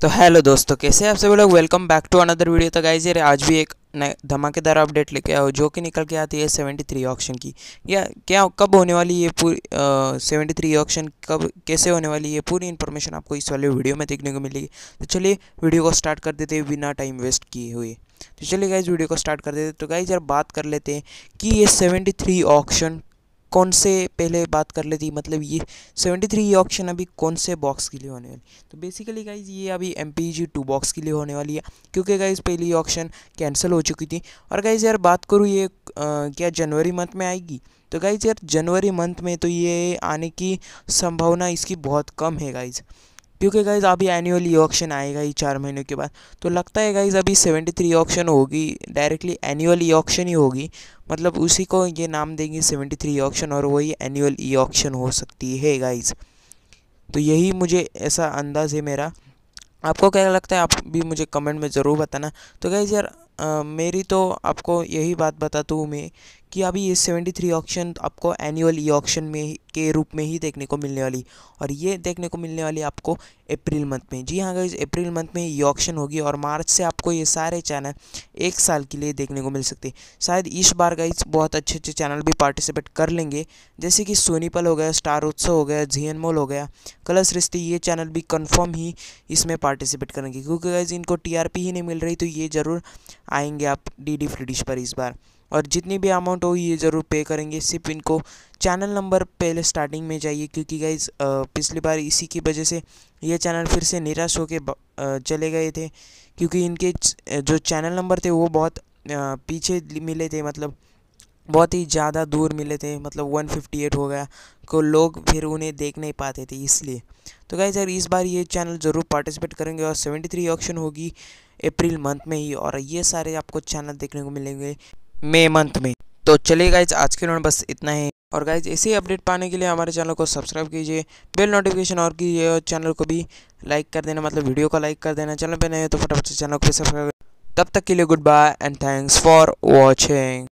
तो हेलो दोस्तों कैसे आप सभी लोग welcome back to another video तो गाइज यार आज भी एक नए धमाकेदार अपडेट लेके आओ जो कि निकल के आती है सेवेंटी थ्री ऑप्शन की या क्या कब होने वाली ये पूरी सेवेंटी थ्री ऑप्शन कब कैसे होने वाली ये पूरी इन्फॉर्मेशन आपको इस वाले वीडियो में देखने को मिलेगी तो चलिए वीडियो को स्टार्ट कर देते हैं बिना टाइम वेस्ट किए हुए तो चलिए गाइज वीडियो को स्टार्ट कर देते तो गाइज यार बात कर लेते हैं कि ये सेवेंटी थ्री ऑप्शन कौन से पहले बात कर लेती मतलब ये 73 ये ऑप्शन अभी कौन से बॉक्स के लिए होने वाली तो बेसिकली गाइज ये अभी M P G two box के लिए होने वाली है क्योंकि गाइज पहली ऑप्शन कैंसिल हो चुकी थी और गाइज यार बात करूँ ये आ, क्या जनवरी मंथ में आएगी तो गाइज यार जनवरी मंथ में तो ये आने की संभावना इसकी बहुत कम है गाइज़ क्योंकि गाइज़ अभी एनुअल ई ऑक्शन आएगा ही चार महीनों के बाद तो लगता है गाइज़ अभी सेवेंटी थ्री ऑक्शन होगी डायरेक्टली एनुअल ई ऑक्शन ही होगी मतलब उसी को ये नाम देंगे सेवेंटी थ्री ऑक्शन और वही एनुअल ई ऑक्शन हो सकती है गाइज़ तो यही मुझे ऐसा अंदाज़ है मेरा आपको क्या लगता है आप भी मुझे कमेंट में ज़रूर बताना तो गाइज़ यार आ, मेरी तो आपको यही बात बता हूँ मैं कि अभी ये सेवेंटी थ्री ऑक्शन आपको एनुअल ई ऑक्शन में के रूप में ही देखने को मिलने वाली और ये देखने को मिलने वाली आपको अप्रैल मंथ में जी हाँ गई अप्रैल मंथ में ई ऑक्शन होगी और मार्च से आपको ये सारे चैनल एक साल के लिए देखने को मिल सकते शायद इस बार गाइज बहुत अच्छे अच्छे चैनल भी पार्टिसिपेट कर लेंगे जैसे कि सोनीपल हो गया स्टार उत्सव हो गया जी मॉल हो गया कलश रिश्ते ये चैनल भी कन्फर्म ही इसमें पार्टिसिपेट करेंगे क्योंकि गाइज इनको टी ही नहीं मिल रही तो ये ज़रूर आएंगे आप डी डी फ्री पर इस बार और जितनी भी अमाउंट हो ये ज़रूर पे करेंगे सिर्फ इनको चैनल नंबर पहले स्टार्टिंग में चाहिए क्योंकि गाइज पिछली बार इसी की वजह से ये चैनल फिर से निराश होकर चले गए थे क्योंकि इनके जो चैनल नंबर थे वो बहुत पीछे मिले थे मतलब बहुत ही ज़्यादा दूर मिले थे मतलब 158 हो गया को लोग फिर उन्हें देख नहीं पाते थे इसलिए तो गाइज यार इस बार ये चैनल ज़रूर पार्टिसिपेट करेंगे और 73 ऑप्शन होगी अप्रैल मंथ में ही और ये सारे आपको चैनल देखने को मिलेंगे मई मंथ में तो चलिए गाइज आज के दौरान बस इतना ही और गाइज ऐसे ही अपडेट पाने के लिए हमारे चैनल को सब्सक्राइब कीजिए बेल नोटिफिकेशन और कीजिए और चैनल को भी लाइक कर देना मतलब वीडियो को लाइक कर देना चैनल पर नहीं हो तो फटाफट से चैनल को सब्सक्राइब तब तक के लिए goodbye and thanks for watching